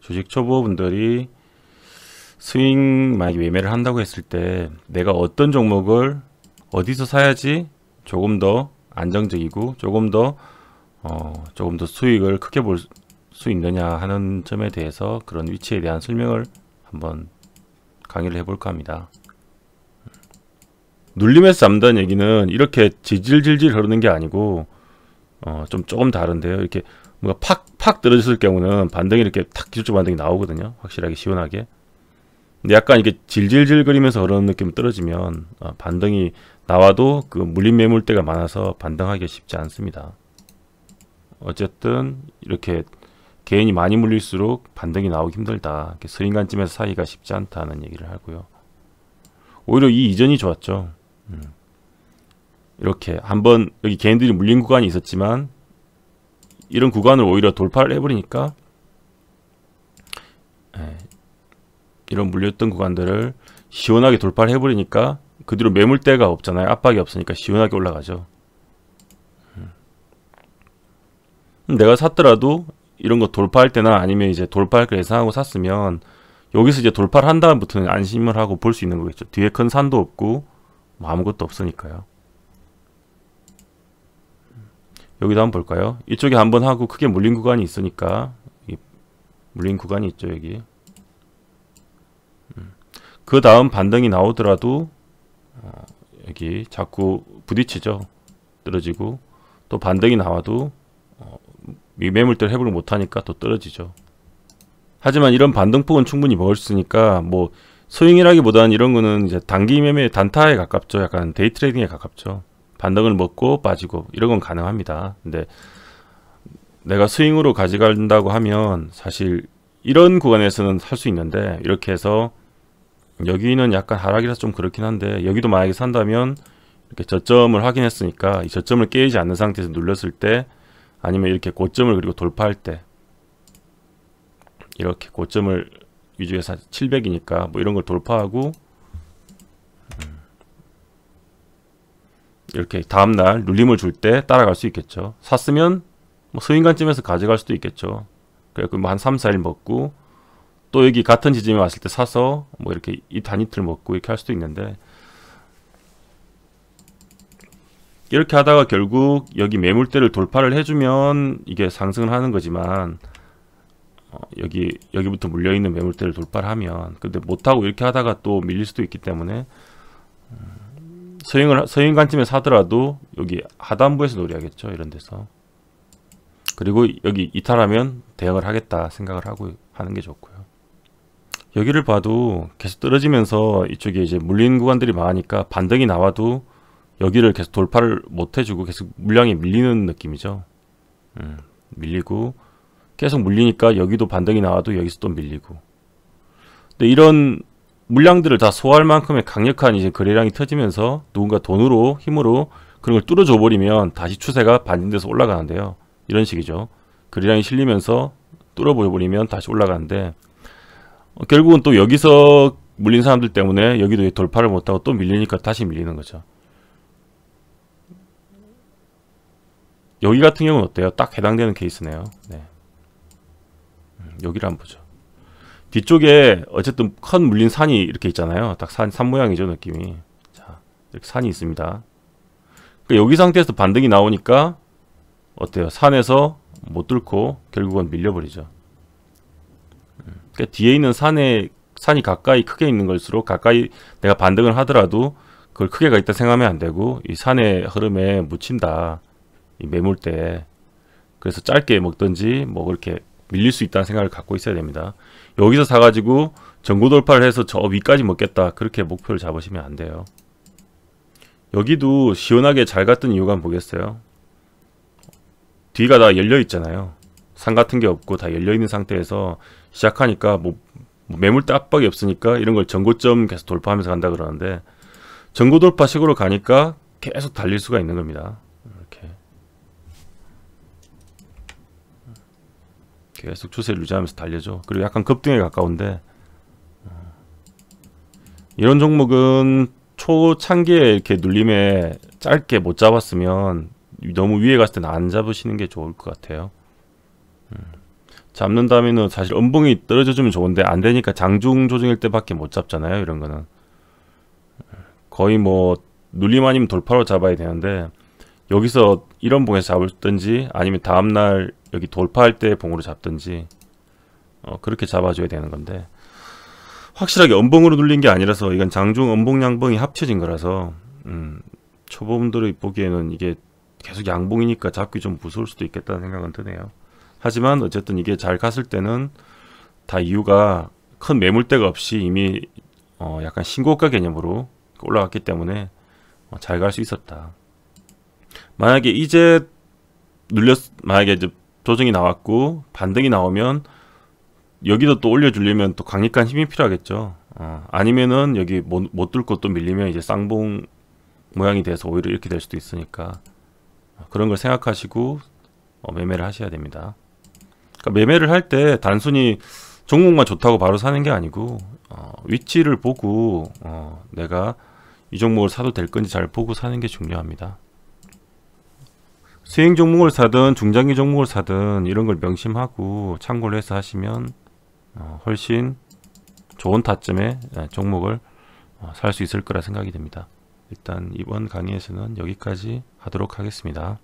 주식 초보분들이 스윙 만약 에 매매를 한다고 했을 때 내가 어떤 종목을 어디서 사야지 조금 더 안정적이고 조금 더 어, 조금 더 수익을 크게 볼 수 있느냐 하는 점에 대해서 그런 위치에 대한 설명을 한번 강의를 해볼까 합니다. 눌림에서 잠다 얘기는 이렇게 질질질질 흐르는 게 아니고 어, 좀 조금 다른데요. 이렇게 뭔가 팍, 팍 떨어졌을 경우는 반등이 이렇게 탁 기술적 반등이 나오거든요. 확실하게 시원하게. 근데 약간 이게 렇 질질질 거리면서 그런 느낌이 떨어지면 아, 반등이 나와도 그 물린 매물대가 많아서 반등하기가 쉽지 않습니다. 어쨌든 이렇게 개인이 많이 물릴수록 반등이 나오기 힘들다. 서인간쯤에서 사이가 쉽지 않다는 얘기를 하고요. 오히려 이 이전이 좋았죠. 음. 이렇게 한번 여기 개인들이 물린 구간이 있었지만 이런 구간을 오히려 돌파를 해버리니까 예, 이런 물렸던 구간들을 시원하게 돌파를 해버리니까 그 뒤로 매물대가 없잖아요. 압박이 없으니까 시원하게 올라가죠. 음. 내가 샀더라도 이런 거 돌파할 때나 아니면 이제 돌파할 걸 예상하고 샀으면 여기서 이제 돌파를 한 다음부터는 안심을 하고 볼 수 있는 거겠죠. 뒤에 큰 산도 없고 뭐 아무것도 없으니까요. 여기도 한번 볼까요? 이쪽에 한번 하고 크게 물린 구간이 있으니까 물린 구간이 있죠 여기 음. 그 다음 반등이 나오더라도 아, 여기 자꾸 부딪히죠 떨어지고 또 반등이 나와도 어, 매물들를 회복을 못하니까 또 떨어지죠 하지만 이런 반등폭은 충분히 먹을 수 있으니까 뭐 소형이라기보다는 이런 거는 이제 단기 매매 단타에 가깝죠 약간 데이트레이딩에 가깝죠 반등을 먹고 빠지고 이런 건 가능합니다. 근데 내가 스윙으로 가져간다고 하면 사실 이런 구간에서는 살 수 있는데 이렇게 해서 여기는 약간 하락이라서 좀 그렇긴 한데 여기도 만약에 산다면 이렇게 저점을 확인했으니까 이 저점을 깨지 않는 상태에서 눌렀을때 아니면 이렇게 고점을 그리고 돌파할 때 이렇게 고점을 위주에서 700이니까 뭐 이런 걸 돌파하고 이렇게 다음날 눌림을 줄 때 따라갈 수 있겠죠. 샀으면 뭐 서인간쯤에서 가져갈 수도 있겠죠. 그래서 뭐한 3, 4일 먹고 또 여기 같은 지점에 왔을 때 사서 뭐 이렇게 이단 위틀 먹고 이렇게 할 수도 있는데 이렇게 하다가 결국 여기 매물대를 돌파를 해주면 이게 상승을 하는 거지만 어, 여기 여기부터 물려있는 매물대를 돌파를 하면 근데 못하고 이렇게 하다가 또 밀릴 수도 있기 때문에 서행을 서행 관점에서 하더라도 여기 하단부에서 노리하겠죠 이런 데서 그리고 여기 이탈하면 대응을 하겠다 생각을 하고 하는 게 좋고요 여기를 봐도 계속 떨어지면서 이쪽에 이제 물린 구간들이 많으니까 반등이 나와도 여기를 계속 돌파를 못 해주고 계속 물량이 밀리는 느낌이죠 음, 밀리고 계속 물리니까 여기도 반등이 나와도 여기서 또 밀리고 근데 이런 물량들을 다 소화할 만큼의 강력한 이제 거래량이 터지면서 누군가 돈으로 힘으로 그런 걸 뚫어줘 버리면 다시 추세가 반등돼서 올라가는데요. 이런 식이죠. 거래량이 실리면서 뚫어버려 버리면 다시 올라가는데 어, 결국은 또 여기서 물린 사람들 때문에 여기도 돌파를 못하고 또 밀리니까 다시 밀리는 거죠. 여기 같은 경우는 어때요? 딱 해당되는 케이스네요. 네. 음, 여기를 한번 보죠. 뒤쪽에 어쨌든 큰 물린 산이 이렇게 있잖아요. 딱산산 모양이죠 느낌이. 자 이렇게 산이 있습니다. 그러니까 여기 상태에서 반등이 나오니까 어때요? 산에서 못 뚫고 결국은 밀려버리죠. 음, 그러니까 뒤에 있는 산에 산이 가까이 크게 있는 걸수록 가까이 내가 반등을 하더라도 그걸 크게가 있다 생각하면 안 되고 이 산의 흐름에 묻힌다. 이 매물 때 그래서 짧게 먹든지 뭐 그렇게 밀릴 수 있다는 생각을 갖고 있어야 됩니다. 여기서 사가지고 전고 돌파를 해서 저 위까지 먹겠다 그렇게 목표를 잡으시면 안 돼요. 여기도 시원하게 잘 갔던 이유가 뭐겠어요? 뒤가 다 열려 있잖아요. 산 같은 게 없고 다 열려 있는 상태에서 시작하니까 뭐, 뭐 매물대 압박이 없으니까 이런 걸 전고점 계속 돌파하면서 간다 그러는데 전고 돌파식으로 가니까 계속 달릴 수가 있는 겁니다. 계속 추세를 유지하면서 달려죠. 그리고 약간 급등에 가까운데 이런 종목은 초창기에 이렇게 눌림에 짧게 못 잡았으면 너무 위에 갔을 때는 안 잡으시는 게 좋을 것 같아요. 음. 잡는 다음에는 사실 음봉이 떨어져 주면 좋은데 안 되니까 장중 조정일 때밖에 못 잡잖아요. 이런 거는 거의 뭐 눌림 아니면 돌파로 잡아야 되는데 여기서 이런 봉에서 잡을든지 아니면 다음날 여기 돌파할 때 봉으로 잡든지 어, 그렇게 잡아줘야 되는 건데 확실하게 엄봉으로 눌린 게 아니라서 이건 장중 엄봉 양봉이 합쳐진 거라서 음, 초보분들이 보기에는 이게 계속 양봉이니까 잡기 좀 무서울 수도 있겠다는 생각은 드네요 하지만 어쨌든 이게 잘 갔을 때는 다 이유가 큰 매물대가 없이 이미 어, 약간 신고가 개념으로 올라갔기 때문에 어, 잘갈 수 있었다 만약에 이제 눌렸 만약에 이제 조정이 나왔고 반등이 나오면 여기도 또 올려주려면 또 강력한 힘이 필요하겠죠. 어, 아니면은 여기 못, 못 뚫고 또 밀리면 이제 쌍봉 모양이 돼서 오히려 이렇게 될 수도 있으니까 어, 그런 걸 생각하시고 어, 매매를 하셔야 됩니다. 그러니까 매매를 할 때 단순히 종목만 좋다고 바로 사는 게 아니고 어, 위치를 보고 어, 내가 이 종목을 사도 될 건지 잘 보고 사는 게 중요합니다. 수행 종목을 사든 중장기 종목을 사든 이런 걸 명심하고 참고를 해서 하시면 어, 훨씬 좋은 타점의 예, 종목을 어, 살수 있을 거라 생각이 됩니다. 일단 이번 강의에서는 여기까지 하도록 하겠습니다.